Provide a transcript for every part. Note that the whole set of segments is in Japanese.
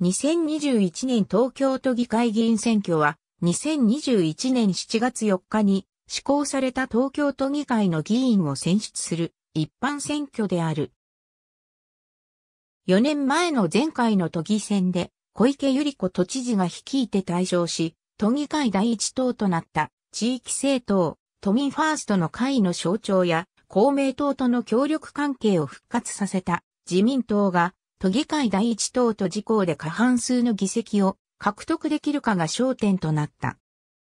2021年東京都議会議員選挙は、2021年7月4日に施行された東京都議会の議員を選出する一般選挙である。4年前の前回の都議選で小池百合子都知事が率いて退場し、都議会第一党となった地域政党、都民ファーストの会の象徴や公明党との協力関係を復活させた自民党が都議会第一党と事項で過半数の議席を獲得できるかが焦点となった。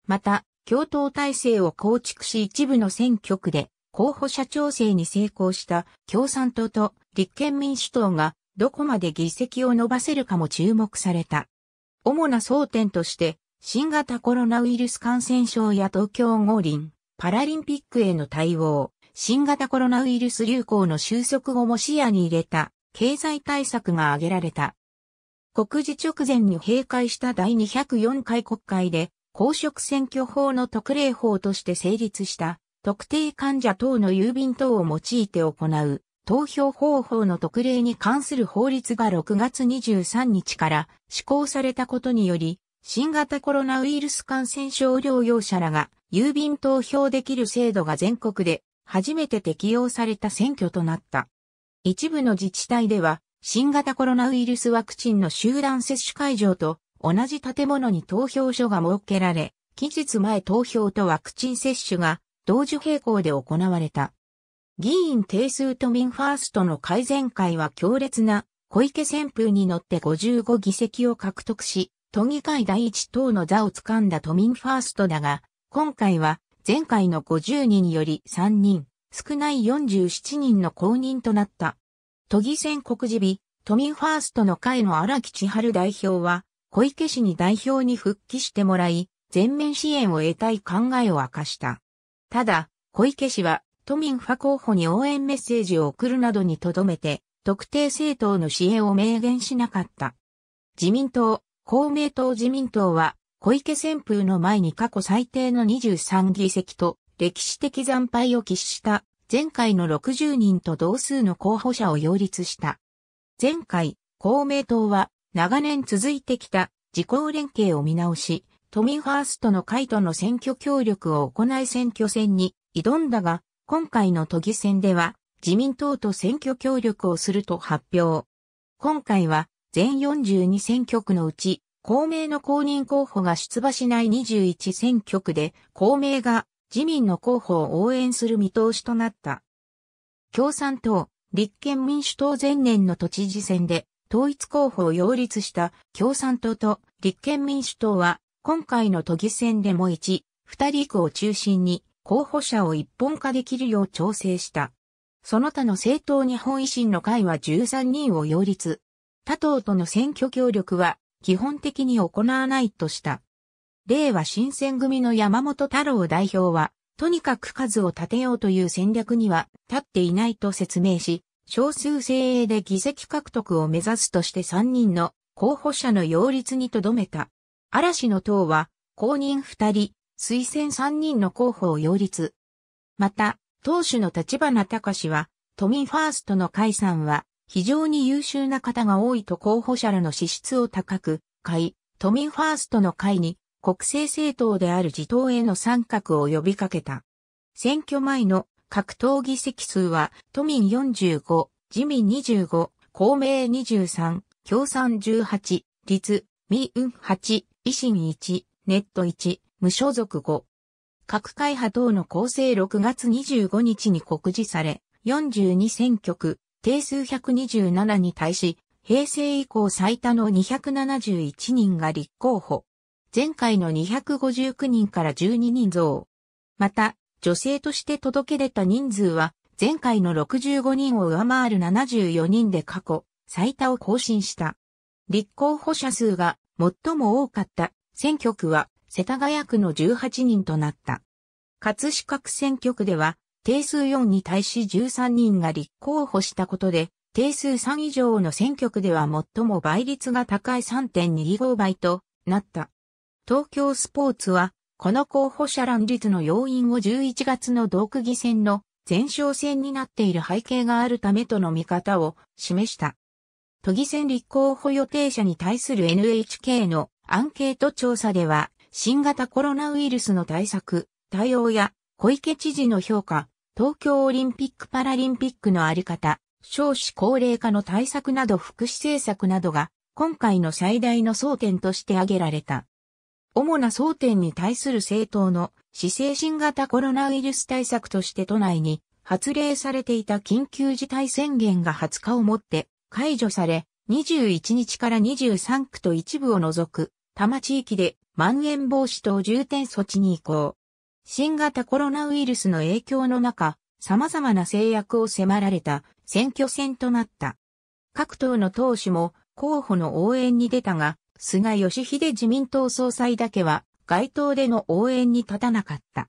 また、共闘体制を構築し一部の選挙区で候補者調整に成功した共産党と立憲民主党がどこまで議席を伸ばせるかも注目された。主な争点として、新型コロナウイルス感染症や東京五輪、パラリンピックへの対応、新型コロナウイルス流行の収束後も視野に入れた経済対策が挙げられた。告示直前に閉会した第204回国会で、公職選挙法の特例法として成立した特定患者等の郵便等を用いて行う投票方法の特例に関する法律が6月23日から施行されたことにより、新型コロナウイルス感染症療養者らが郵便投票できる制度が全国で初めて適用された選挙となった。一部の自治体では、新型コロナウイルスワクチンの集団接種会場と同じ建物に投票所が設けられ、期日前投票とワクチン接種が同時並行で行われた。議員定数都民ファーストの改善会は強烈な小池旋風に乗って55議席を獲得し、都議会第一党の座を掴んだ都民ファーストだが、今回は前回の50人より3人、少ない47人の公認となった。都議選告示日、都民ファーストの会の荒木千春代表は、小池氏に代表に復帰してもらい、全面支援を得たい考えを明かした。ただ、小池氏は、都民派候補に応援メッセージを送るなどにとどめて、特定政党の支援を明言しなかった。自民党、公明党自民党は、小池旋風の前に過去最低の23議席と、歴史的惨敗を喫した前回の60人と同数の候補者を擁立した。前回、公明党は長年続いてきた自公連携を見直し、都民ファーストの会との選挙協力を行い選挙戦に挑んだが、今回の都議選では自民党と選挙協力をすると発表。今回は全42選挙区のうち公明の公認候補が出馬しない21選挙区で公明が自民の候補を応援する見通しとなった。共産党、立憲民主党前年の都知事選で統一候補を擁立した共産党と立憲民主党は今回の都議選でも1、2人区を中心に候補者を一本化できるよう調整した。その他の政党日本維新の会は13人を擁立。他党との選挙協力は基本的に行わないとした。令和新選組の山本太郎代表は、とにかく数を立てようという戦略には立っていないと説明し、少数精鋭で議席獲得を目指すとして3人の候補者の擁立にとどめた。嵐の党は、公認2人、推薦3人の候補を擁立。また、党首の立花隆は、都民ファーストの解散は、非常に優秀な方が多いと候補者らの資質を高く、会、都民ファーストの会に国政政党である自党への参画を呼びかけた。選挙前の各党議席数は都民45、自民25、公明23、共産18、立、民運8、維新1、ネット1、無所属5。各会派等の構成6月25日に告示され、42選挙区、定数127に対し、平成以降最多の271人が立候補。前回の259人から12人増。また、女性として届け出た人数は、前回の65人を上回る74人で過去、最多を更新した。立候補者数が最も多かった選挙区は世田谷区の18人となった。葛飾区選挙区では定数4に対し13人が立候補したことで定数3以上の選挙区では最も倍率が高い3.25倍となった。東京スポーツは、この候補者乱立の要因を11月の道区議選の前哨戦になっている背景があるためとの見方を示した。都議選立候補予定者に対する NHK のアンケート調査では、新型コロナウイルスの対策、対応や小池知事の評価、東京オリンピック・パラリンピックのあり方、少子高齢化の対策など福祉政策などが今回の最大の争点として挙げられた。主な争点に対する政党の市政新型コロナウイルス対策として都内に発令されていた緊急事態宣言が20日をもって解除され、21日から23区と一部を除く多摩地域でまん延防止等重点措置に移行。新型コロナウイルスの影響の中、様々な制約を迫られた選挙戦となった。各党の党首も候補の応援に出たが、菅義偉自民党総裁だけは街頭での応援に立たなかった。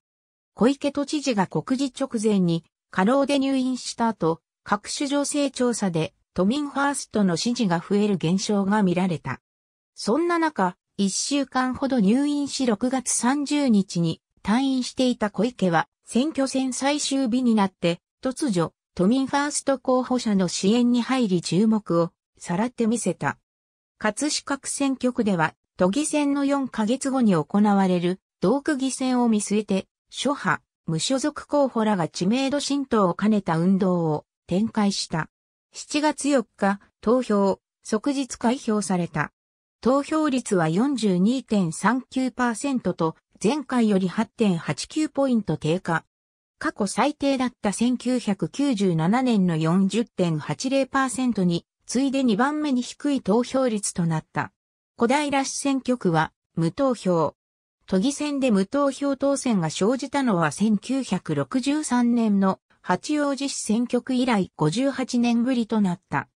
小池都知事が告示直前に過労で入院した後、各種情勢調査で都民ファーストの支持が増える現象が見られた。そんな中、一週間ほど入院し6月30日に退院していた小池は選挙戦最終日になって突如都民ファースト候補者の支援に入り注目をさらってみせた。葛飾区選挙区では、都議選の4ヶ月後に行われる、同区議選を見据えて、諸派、無所属候補らが知名度浸透を兼ねた運動を展開した。7月4日、投票、即日開票された。投票率は42.39%と、前回より8.89ポイント低下。過去最低だった1997年の40.80%についで2番目に低い投票率となった。小平市選挙区は無投票。都議選で無投票当選が生じたのは1963年の八王子市選挙区以来58年ぶりとなった。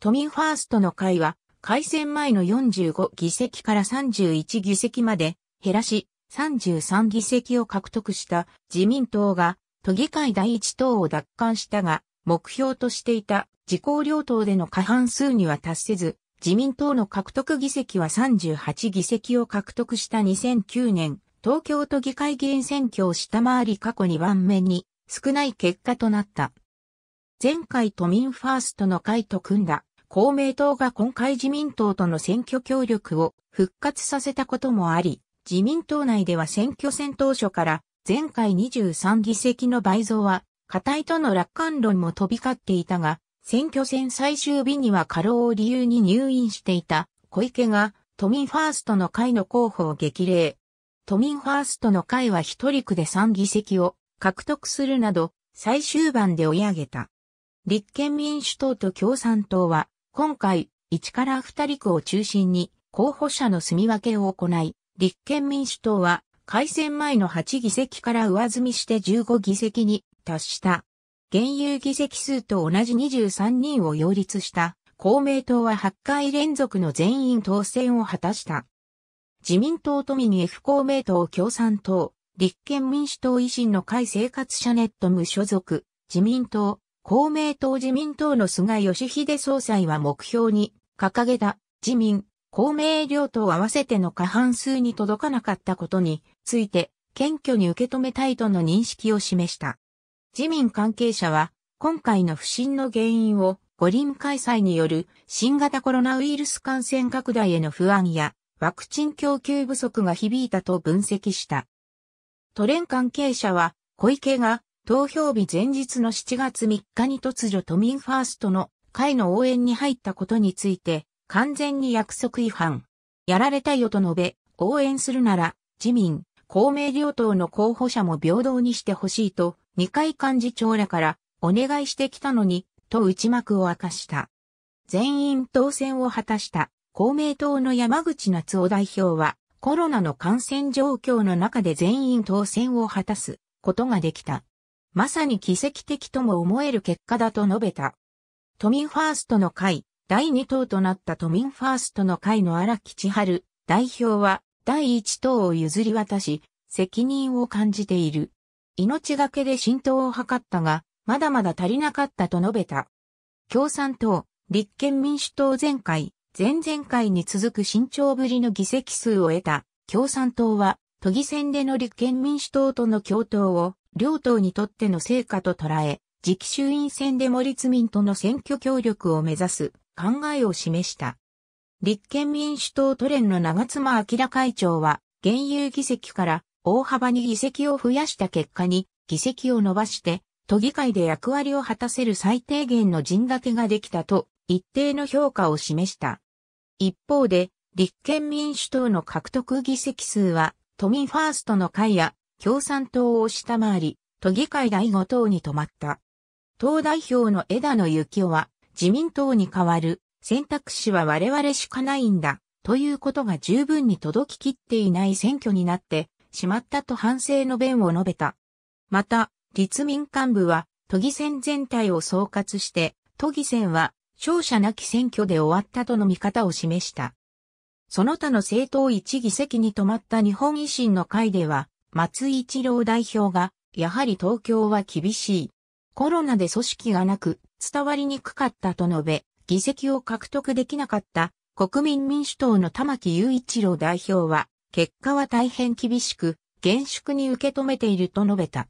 都民ファーストの会は改選前の45議席から31議席まで減らし33議席を獲得した自民党が都議会第一党を奪還したが目標としていた自公両党での過半数には達せず、自民党の獲得議席は38議席を獲得した2009年、東京都議会議員選挙を下回り過去2番目に少ない結果となった。前回都民ファーストの会と組んだ公明党が今回自民党との選挙協力を復活させたこともあり、自民党内では選挙戦当初から前回23議席の倍増は堅いとの楽観論も飛び交っていたが、選挙戦最終日には過労を理由に入院していた小池が都民ファーストの会の候補を激励。都民ファーストの会は一人区で3議席を獲得するなど最終盤で追い上げた。立憲民主党と共産党は今回1から2人区を中心に候補者の住み分けを行い、立憲民主党は改選前の8議席から上積みして15議席に達した。現有議席数と同じ23人を擁立した公明党は8回連続の全員当選を果たした。自民党都民 F 公明党共産党、立憲民主党維新の会生活者ネット無所属、自民党、公明党自民党の菅義偉総裁は目標に掲げた自民、公明両党合わせての過半数に届かなかったことについて謙虚に受け止めたいとの認識を示した。自民関係者は、今回の不審の原因を五輪開催による新型コロナウイルス感染拡大への不安やワクチン供給不足が響いたと分析した。都連関係者は小池が投票日前日の7月3日に突如都民ファーストの会の応援に入ったことについて完全に約束違反。やられたよと述べ、応援するなら自民、公明両党の候補者も平等にしてほしいと二階幹事長らからお願いしてきたのに、と内幕を明かした。全員当選を果たした公明党の山口夏夫代表は、コロナの感染状況の中で全員当選を果たすことができた。まさに奇跡的とも思える結果だと述べた。都民ファーストの会、第2党となった都民ファーストの会の荒木千春代表は、第1党を譲り渡し、責任を感じている。命がけで浸透を図ったが、まだまだ足りなかったと述べた。共産党、立憲民主党前回、前々回に続く慎重ぶりの議席数を得た共産党は、都議選での立憲民主党との共闘を、両党にとっての成果と捉え、次期衆院選で森津民との選挙協力を目指す考えを示した。立憲民主党都連の長妻明会長は、現有議席から大幅に議席を増やした結果に、議席を伸ばして、都議会で役割を果たせる最低限の人立てができたと、一定の評価を示した。一方で、立憲民主党の獲得議席数は、都民ファーストの会や共産党を下回り、都議会第5党に止まった。党代表の枝野幸男は、自民党に代わる選択肢は我々しかないんだ、ということが十分に届ききっていない選挙になって、しまったと反省の弁を述べた。また、立民幹部は、都議選全体を総括して、都議選は、勝者なき選挙で終わったとの見方を示した。その他の政党1議席に止まった日本維新の会では、松井一郎代表が、やはり東京は厳しい。コロナで組織がなく、伝わりにくかったと述べ、議席を獲得できなかった国民民主党の玉木雄一郎代表は、結果は大変厳しく、厳粛に受け止めていると述べた。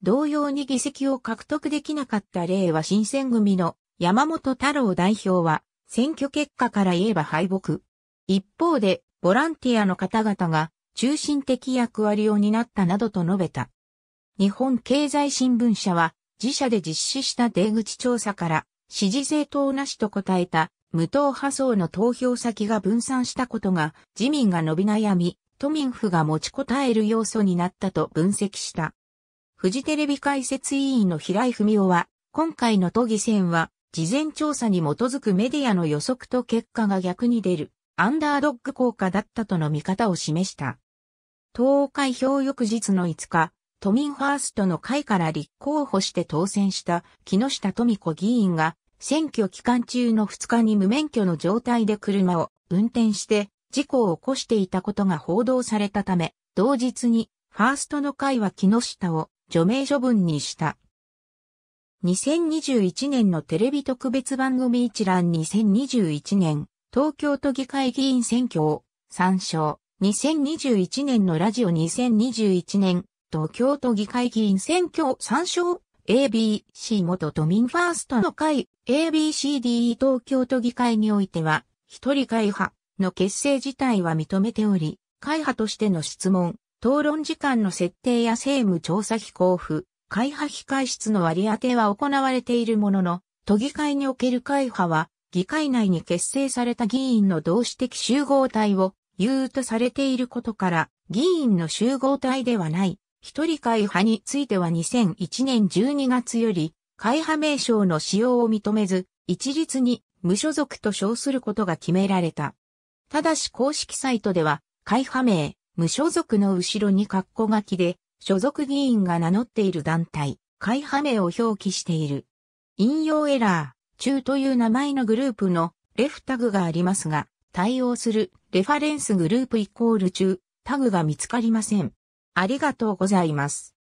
同様に議席を獲得できなかった令和新選組の山本太郎代表は、選挙結果から言えば敗北。一方で、ボランティアの方々が中心的役割を担ったなどと述べた。日本経済新聞社は自社で実施した出口調査から支持政党なしと答えた無党派層の投票先が分散したことが自民が伸び悩み、都民府が持ちこたえる要素になったと分析した。フジテレビ解説委員の平井文夫は、今回の都議選は、事前調査に基づくメディアの予測と結果が逆に出る、アンダードッグ効果だったとの見方を示した。党開票翌日の5日、都民ファーストの会から立候補して当選した木下富子議員が選挙期間中の2日に無免許の状態で車を運転して事故を起こしていたことが報道されたため、同日にファーストの会は木下を除名処分にした。2021年のテレビ特別番組一覧2021年東京都議会議員選挙を参照2021年のラジオ2021年東京都議会議員選挙を参照 ABC 元都民ファーストの会 ABCDE 東京都議会においては、一人会派の結成自体は認めており、会派としての質問、討論時間の設定や政務調査費交付、会派非会室の割り当ては行われているものの、都議会における会派は、議会内に結成された議員の同志的集合体を、言うとされていることから、議員の集合体ではない一人会派については2001年12月より、会派名称の使用を認めず、一律に無所属と称することが決められた。ただし公式サイトでは、会派名、無所属の後ろに括弧書きで、所属議員が名乗っている団体、会派名を表記している。引用エラー、中という名前のグループのレフタグがありますが、対応するレファレンスグループイコール中、タグが見つかりません。ありがとうございます。